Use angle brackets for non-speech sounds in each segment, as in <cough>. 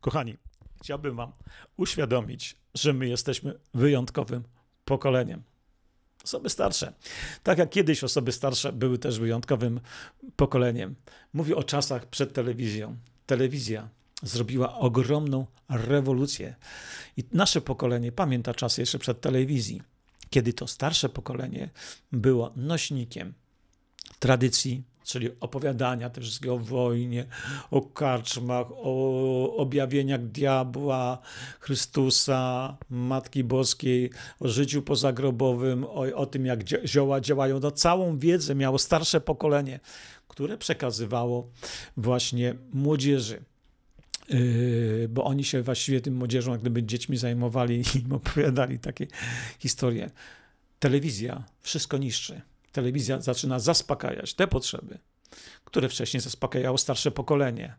Kochani, chciałbym Wam uświadomić, że my jesteśmy wyjątkowym pokoleniem. Osoby starsze. Tak jak kiedyś osoby starsze były też wyjątkowym pokoleniem. Mówię o czasach przed telewizją. Telewizja zrobiła ogromną rewolucję. I nasze pokolenie pamięta czas jeszcze przed telewizją, kiedy to starsze pokolenie było nośnikiem tradycji, czyli opowiadania też o wojnie, o karczmach, o objawieniach diabła, Chrystusa, Matki Boskiej, o życiu pozagrobowym, o, o tym, jak zioła działają. No, całą wiedzę miało starsze pokolenie, które przekazywało właśnie młodzieży yy, bo oni się właściwie tym młodzieżą, jak gdyby dziećmi zajmowali i im <laughs> opowiadali takie historie. Telewizja wszystko niszczy telewizja zaczyna zaspokajać te potrzeby, które wcześniej zaspokajało starsze pokolenie.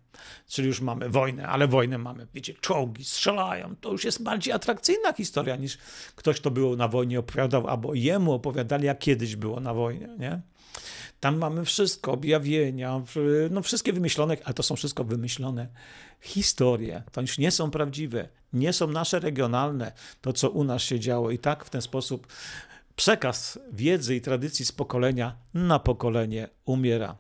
Czyli już mamy wojnę, ale wojnę mamy, wiecie, czołgi strzelają. To już jest bardziej atrakcyjna historia niż ktoś, kto był na wojnie opowiadał, albo jemu opowiadali, jak kiedyś było na wojnie, nie? Tam mamy wszystko, objawienia, no wszystkie wymyślone, ale to są wszystko wymyślone historie. To już nie są prawdziwe, nie są nasze regionalne, to co u nas się działo. I tak w ten sposób Przekaz wiedzy i tradycji z pokolenia na pokolenie umiera.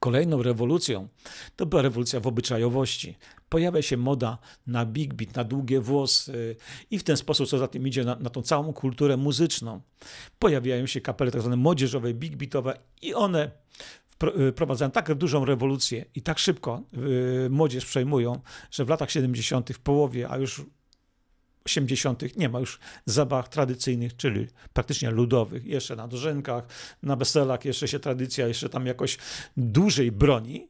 Kolejną rewolucją to była rewolucja w obyczajowości. Pojawia się moda na big beat, na długie włosy i w ten sposób, co za tym idzie, na, na tą całą kulturę muzyczną. Pojawiają się kapele tzw. Tak młodzieżowe, big beatowe i one y, wprowadzają tak dużą rewolucję i tak szybko y, młodzież przejmują, że w latach 70., w połowie, a już 80. nie ma już zabaw tradycyjnych, czyli praktycznie ludowych. Jeszcze na dożynkach, na weselach jeszcze się tradycja jeszcze tam jakoś dłużej broni,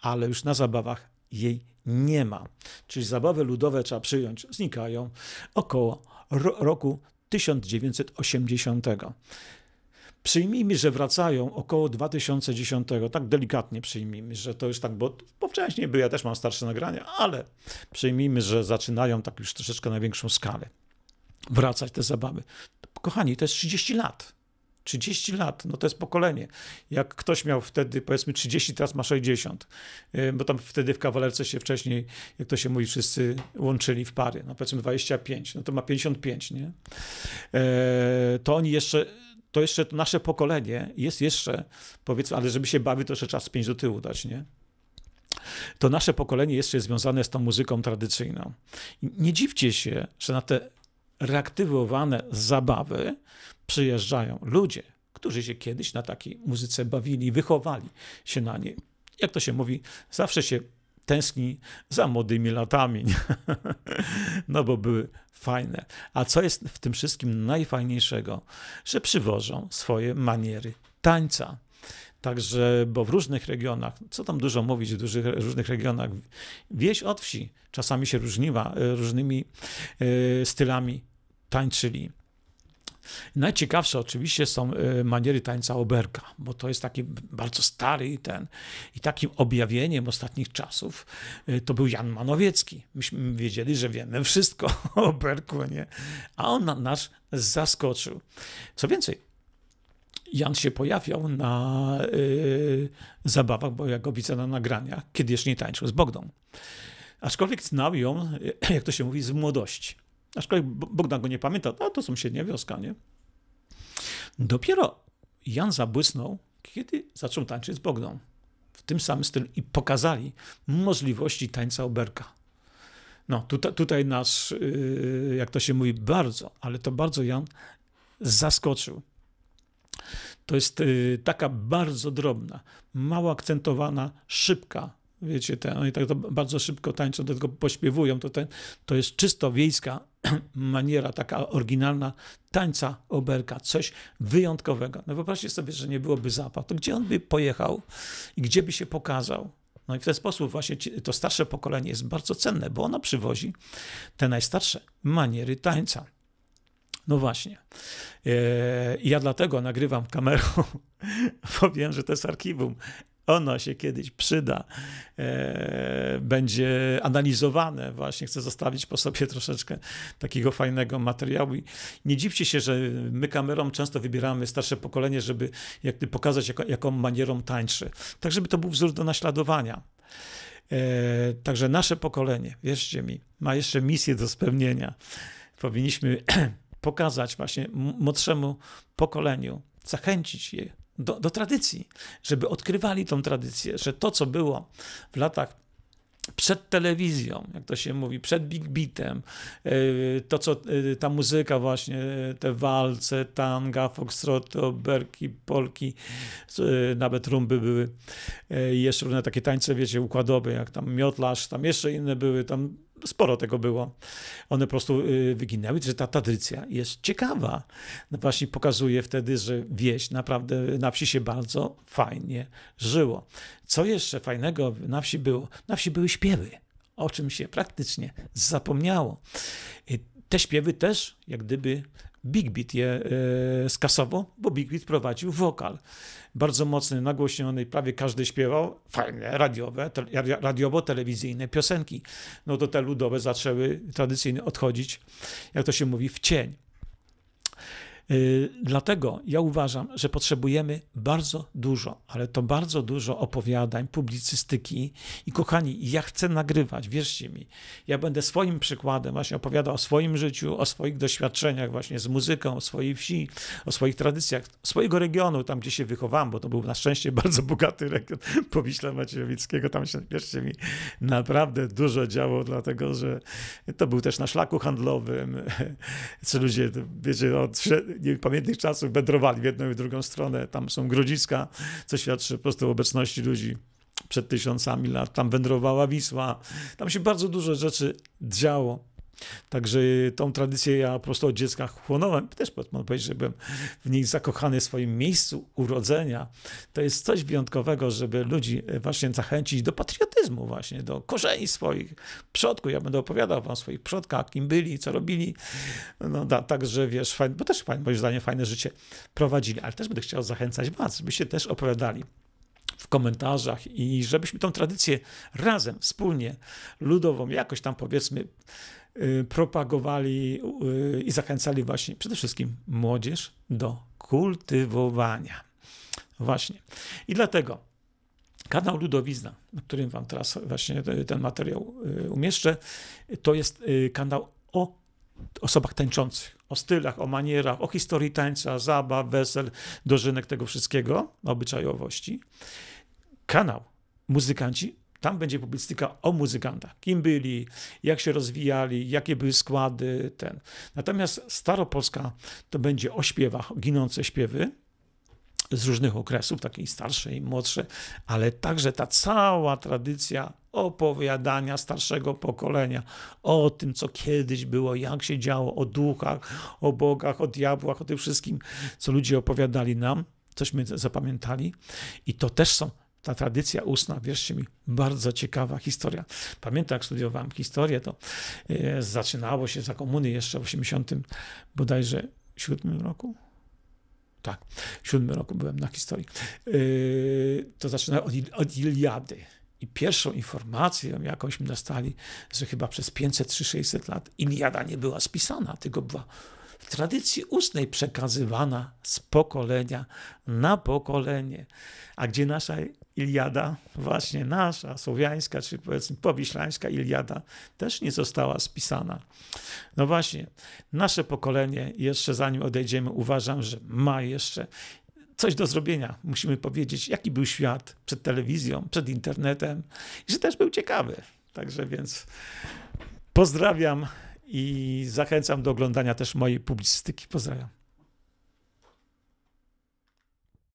ale już na zabawach jej nie ma. Czyli zabawy ludowe trzeba przyjąć, znikają około roku 1980. Przyjmijmy, że wracają około 2010, tak delikatnie przyjmijmy, że to już tak, bo, bo wcześniej były, ja też mam starsze nagrania, ale przyjmijmy, że zaczynają tak już troszeczkę na większą skalę wracać te zabawy. Kochani, to jest 30 lat. 30 lat, no to jest pokolenie. Jak ktoś miał wtedy powiedzmy 30, teraz ma 60, e, bo tam wtedy w kawalerce się wcześniej, jak to się mówi, wszyscy łączyli w pary, no powiedzmy 25, no to ma 55, nie? E, to oni jeszcze to jeszcze to nasze pokolenie jest jeszcze, powiedzmy, ale żeby się bawić, to jeszcze czas pięć do tyłu dać, nie? To nasze pokolenie jeszcze jest związane z tą muzyką tradycyjną. Nie dziwcie się, że na te reaktywowane zabawy przyjeżdżają ludzie, którzy się kiedyś na takiej muzyce bawili, wychowali się na niej. Jak to się mówi, zawsze się tęskni za młodymi latami, <laughs> no bo były fajne. A co jest w tym wszystkim najfajniejszego? Że przywożą swoje maniery tańca. Także, bo w różnych regionach, co tam dużo mówić, w dużych, różnych regionach, wieś od wsi czasami się różniła e, różnymi e, stylami tańczyli. Najciekawsze oczywiście są e, maniery tańca Oberka, bo to jest taki bardzo stary i ten. I takim objawieniem ostatnich czasów e, to był Jan Manowiecki. Myśmy wiedzieli, że wiemy wszystko o Oberku, nie? A on nas zaskoczył. Co więcej, Jan się pojawiał na e, zabawach, bo ja go widzę na nagraniach, kiedy jeszcze nie tańczył z Bogdą. Aczkolwiek znał ją, jak to się mówi, z młodości. Aczkolwiek Bogdan go nie pamięta, no to sąsiednia wioska, nie? Dopiero Jan zabłysnął, kiedy zaczął tańczyć z Bogdą. W tym samym stylu i pokazali możliwości tańca oberka. No, tutaj, tutaj nas, yy, jak to się mówi, bardzo, ale to bardzo Jan zaskoczył. To jest yy, taka bardzo drobna, mało akcentowana, szybka, wiecie, te, oni tak bardzo szybko tańczą, do tego pośpiewują, to, ten, to jest czysto wiejska <clears throat> maniera, taka oryginalna tańca oberka, coś wyjątkowego. No wyobraźcie sobie, że nie byłoby zapał. to gdzie on by pojechał i gdzie by się pokazał? No i w ten sposób właśnie to starsze pokolenie jest bardzo cenne, bo ono przywozi te najstarsze maniery tańca. No właśnie. E, ja dlatego nagrywam kamerą. <laughs> bo wiem, że to jest archiwum ono się kiedyś przyda, e, będzie analizowane. Właśnie chcę zostawić po sobie troszeczkę takiego fajnego materiału. I nie dziwcie się, że my kamerom często wybieramy starsze pokolenie, żeby jakby pokazać, jaką manierą tańczy. Tak, żeby to był wzór do naśladowania. E, także nasze pokolenie, wierzcie mi, ma jeszcze misję do spełnienia. Powinniśmy <clears throat> pokazać właśnie młodszemu pokoleniu, zachęcić je do, do tradycji, żeby odkrywali tą tradycję, że to, co było w latach przed telewizją, jak to się mówi, przed Big Beatem, y, to co y, ta muzyka właśnie, y, te walce, tanga, foxtroty, oberki, polki, nawet rumby były, jeszcze różne takie tańce, wiecie, układowe, jak tam miotlarz, tam jeszcze inne były, tam sporo tego było. One po prostu y, wyginęły, że ta tradycja jest ciekawa. No właśnie pokazuje wtedy, że wieś naprawdę na wsi się bardzo fajnie żyło. Co jeszcze fajnego na wsi było? Na wsi były śpiewy o czym się praktycznie zapomniało. Te śpiewy też, jak gdyby Big Beat je e, skasował, bo Big Beat prowadził wokal. Bardzo mocny, nagłośniony, prawie każdy śpiewał. Fajne, radiowe, te, radiowo-telewizyjne piosenki. No to te ludowe zaczęły tradycyjnie odchodzić, jak to się mówi, w cień. Y, dlatego ja uważam, że potrzebujemy bardzo dużo, ale to bardzo dużo opowiadań, publicystyki. I kochani, ja chcę nagrywać, wierzcie mi. Ja będę swoim przykładem właśnie opowiadał o swoim życiu, o swoich doświadczeniach właśnie z muzyką, o swojej wsi, o swoich tradycjach, swojego regionu, tam gdzie się wychowałem, bo to był na szczęście <laughs> bardzo bogaty region <laughs> Powiśla Macierewickiego. Tam się, wierzcie mi, naprawdę dużo działo, dlatego że to był też na szlaku handlowym, <laughs> co ludzie, wiecie, od niepamiętnych czasów wędrowali w jedną i w drugą stronę. Tam są grodziska, co świadczy po prostu o obecności ludzi przed tysiącami lat. Tam wędrowała Wisła. Tam się bardzo dużo rzeczy działo. Także tą tradycję ja po prostu od dziecka chłonąłem. Też można powiedzieć, że byłem w niej zakochany w swoim miejscu urodzenia. To jest coś wyjątkowego, żeby ludzi e, właśnie zachęcić do patriotyzmu właśnie, do korzeni swoich przodków. Ja będę opowiadał wam o swoich przodkach, kim byli, co robili. No da, także wiesz, fajne, bo też fajne, moim zdaniem fajne życie prowadzili, ale też będę chciał zachęcać was, żebyście też opowiadali w komentarzach i żebyśmy tą tradycję razem, wspólnie, ludową, jakoś tam powiedzmy, y, propagowali y, i zachęcali właśnie przede wszystkim młodzież do kultywowania. Właśnie. I dlatego kanał Ludowizna, na którym Wam teraz właśnie ten materiał y, umieszczę, to jest kanał o osobach tańczących o stylach, o manierach, o historii tańca, zabaw, wesel, dożynek tego wszystkiego, obyczajowości. Kanał Muzykanci tam będzie publicystyka o muzykantach, kim byli, jak się rozwijali, jakie były składy, ten. Natomiast Staropolska to będzie o śpiewach, ginące śpiewy z różnych okresów, takiej starszej, młodszej, ale także ta cała tradycja opowiadania starszego pokolenia o tym, co kiedyś było, jak się działo, o duchach, o bogach, o diabłach, o tym wszystkim, co ludzie opowiadali nam, cośmy zapamiętali. I to też są ta tradycja ustna, wierzcie mi, bardzo ciekawa historia. Pamiętam, jak studiowałem historię, to e, zaczynało się za komuny jeszcze w 80 bodajże 7 roku. Tak, w 7 roku byłem na historii. E, to zaczynało od, od Iliady. I pierwszą informację jakąś mi dostali, że chyba przez 500 czy 600 lat Iliada nie była spisana, tylko była w tradycji ustnej przekazywana z pokolenia na pokolenie. A gdzie nasza Iliada, właśnie nasza, słowiańska, czy powiedzmy powiślańska Iliada, też nie została spisana. No właśnie, nasze pokolenie, jeszcze zanim odejdziemy, uważam, że ma jeszcze coś do zrobienia. Musimy powiedzieć, jaki był świat przed telewizją, przed internetem i że też był ciekawy. Także więc pozdrawiam i zachęcam do oglądania też mojej publicystyki. Pozdrawiam.